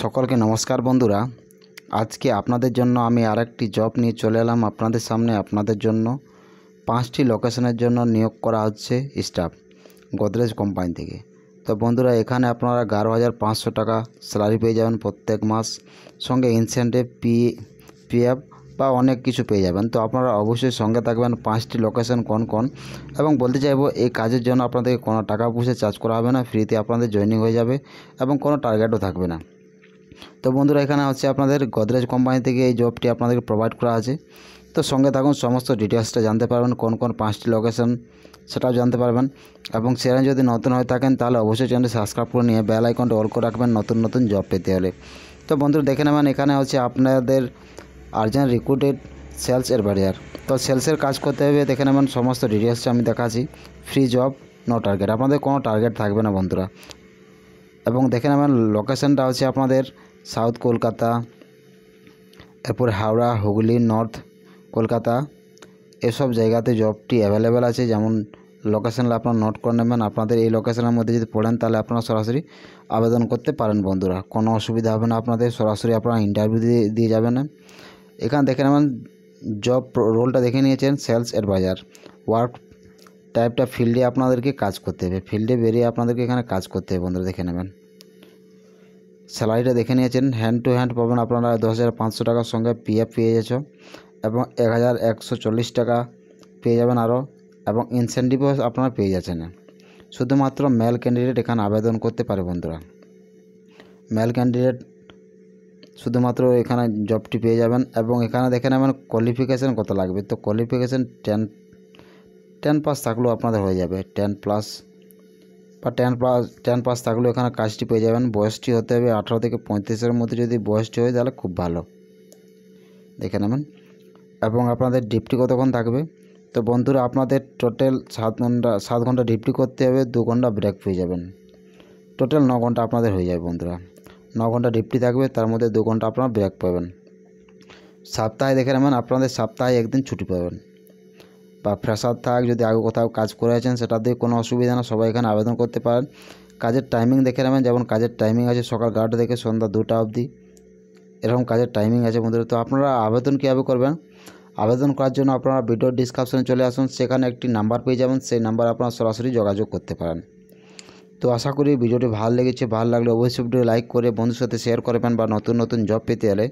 সকলকে নমস্কার বন্ধুরা আজকে আপনাদের জন্য আমি আরেকটি জব নিয়ে চলে এলাম আপনাদের সামনে আপনাদের জন্য পাঁচটি লোকেশনের জন্য নিয়োগ করা হচ্ছে স্টাফ গোদরেজ কোম্পানি থেকে তো বন্ধুরা এখানে আপনারা এগারো হাজার পাঁচশো টাকা স্যালারি পেয়ে যাবেন প্রত্যেক মাস সঙ্গে ইনসেন্টিভ পি পি এফ বা অনেক কিছু পেয়ে যাবেন তো আপনারা অবশ্যই সঙ্গে থাকবেন পাঁচটি লোকেশন কোন কোন এবং বলতে চাইবো এই কাজের জন্য আপনাদেরকে কোনো টাকা পয়সা চার্জ করা হবে না ফ্রিতে আপনাদের জয়নিং হয়ে যাবে এবং কোনো টার্গেটও থাকবে না তো বন্ধুরা এখানে হচ্ছে আপনাদের গোদরেজ কোম্পানি থেকে এই জবটি আপনাদেরকে প্রোভাইড করা আছে তো সঙ্গে থাকুন সমস্ত ডিটেলসটা জানতে পারবেন কোন কোন পাঁচটি লোকেশন সেটাও জানতে পারবেন এবং চ্যানেল যদি নতুন হয়ে থাকেন তাহলে অবশ্যই চ্যানেল সাবস্ক্রাইব করে নিয়ে বেল আইকনটা অল করে রাখবেন নতুন নতুন জব পেতে হলে তো বন্ধুরা দেখে নেবেন এখানে হচ্ছে আপনাদের আর্জেন্ট রিক্রুটেড সেলস এর ব্যারিয়ার তো সেলসের কাজ করতে হবে দেখে নেবেন সমস্ত ডিটেলসটা আমি দেখাচ্ছি ফ্রি জব নো টার্গেট আপনাদের কোনো টার্গেট থাকবে না বন্ধুরা এবং দেখেন আমার লোকেশানটা হচ্ছে আপনাদের সাউথ কলকাতা এরপর হাওড়া হুগলি নর্থ কলকাতা এসব জায়গাতে জবটি অ্যাভেলেবেল আছে যেমন লোকেশানটা আপনারা নোট করে নেবেন আপনাদের এই লোকেশানের মধ্যে যদি পড়েন তাহলে আপনারা সরাসরি আবেদন করতে পারেন বন্ধুরা কোনো অসুবিধা হবে না আপনাদের সরাসরি আপনারা ইন্টারভিউ দিয়ে দিয়ে যাবেন এখানে দেখেন আমার জব রোলটা দেখে নিয়েছেন সেলস অ্যাডভাইজার ওয়ার্ক টাইপটা ফিল্ডে আপনাদেরকে কাজ করতে হবে ফিল্ডে বেরিয়ে আপনাদেরকে এখানে কাজ করতে হবে বন্ধুরা দেখে নেবেন স্যালারিটা দেখে নিয়েছেন হ্যান্ড টু হ্যান্ড পাবেন আপনারা দশ টাকার সঙ্গে পিএফ পেয়ে গেছ এবং এক টাকা পেয়ে যাবেন আরও এবং ইনসেন্টিভও আপনারা পেয়ে যাচ্ছেন শুধুমাত্র মেল ক্যান্ডিডেট এখানে আবেদন করতে পারে বন্ধুরা মেল ক্যান্ডিডেট শুধুমাত্র এখানে জবটি পেয়ে যাবেন এবং এখানে দেখে নেবেন কোয়ালিফিকেশান কত লাগবে তো কোয়ালিফিকেশান টেন টেন পাস থাকলেও আপনাদের হয়ে যাবে টেন প্লাস বা টেন প্লাস টেন পাস থাকলেও এখানে কাজটি পেয়ে যাবেন বয়সটি হতে হবে আঠারো থেকে পঁয়ত্রিশের মধ্যে যদি বয়সটি হয় তাহলে খুব ভালো দেখে নেবেন এবং আপনাদের ডিপটি কতক্ষণ থাকবে তো বন্ধুরা আপনাদের টোটাল সাত ঘন্টা সাত ঘন্টা ডিউটি করতে হবে দু ঘন্টা ব্রেক পেয়ে যাবেন টোটাল ন ঘন্টা আপনাদের হয়ে যাবে বন্ধুরা ন ঘন্টা ডিউটি থাকবে তার মধ্যে দু ঘন্টা আপনারা ব্রেক পাবেন সপ্তাহে দেখে নেবেন আপনাদের সপ্তাহে একদিন ছুটি পাবেন বা ফ্রেশার থাক যদি আগে কোথাও কাজ করেছেন দিয়ে কোনো অসুবিধা না সবাই এখানে আবেদন করতে পারেন কাজের টাইমিং দেখে নেবেন যেমন কাজের টাইমিং আছে সকাল এগারোটা থেকে সন্ধ্যা দুটা অবধি এরকম কাজের টাইমিং আছে বন্ধুরা তো আপনারা আবেদন কীভাবে করবেন আবেদন করার জন্য আপনারা ভিডিও ডিসক্রিপশনে চলে আসুন সেখানে একটি নাম্বার পেয়ে যাবেন সেই নাম্বার আপনারা সরাসরি যোগাযোগ করতে পারেন তো আশা করি ভিডিওটি ভালো লেগেছে ভালো লাগলে অবশ্যই ভিডিও লাইক করে বন্ধুর সাথে শেয়ার করবেন বা নতুন নতুন জব পেতে হলে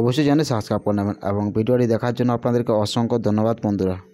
অবশ্যই জানে সাবস্ক্রাইব করে নেবেন এবং ভিডিওটি দেখার জন্য আপনাদেরকে অসংখ্য ধন্যবাদ বন্ধুরা